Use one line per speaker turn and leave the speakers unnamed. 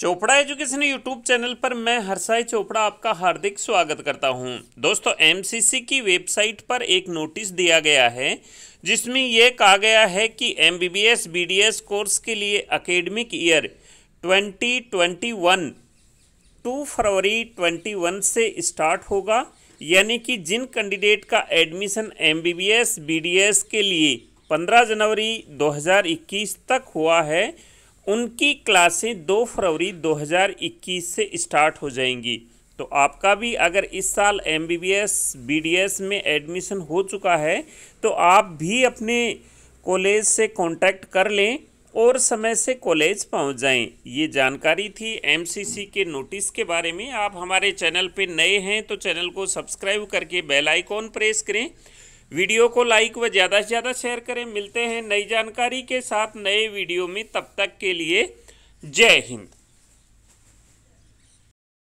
Chopra education YouTube channel पर मैं हर्षाई चोपड़ा आपका हार्दिक स्वागत करता हूं दोस्तों एमसीसी की वेबसाइट पर एक नोटिस दिया गया है जिसमें यह कहा गया है कि एमबीबीएस बीडीएस कोर्स के लिए अकेडमिक ईयर 2021 2 फरवरी 21 से स्टार्ट होगा यानी कि जिन कैंडिडेट का एडमिशन एम बी के लिए पंद्रह जनवरी दो तक हुआ है उनकी क्लासें 2 फरवरी 2021 से स्टार्ट हो जाएंगी तो आपका भी अगर इस साल M B B S B D S में एडमिशन हो चुका है तो आप भी अपने कॉलेज से कांटेक्ट कर लें और समय से कॉलेज पहुंच जाएं ये जानकारी थी एमसीसी के नोटिस के बारे में आप हमारे चैनल पे नए हैं तो चैनल को सब्सक्राइब करके बेल आइकॉन प्रेस करें वीडियो को लाइक व ज़्यादा से ज़्यादा शेयर करें मिलते हैं नई जानकारी के साथ नए वीडियो में तब तक के लिए जय हिंद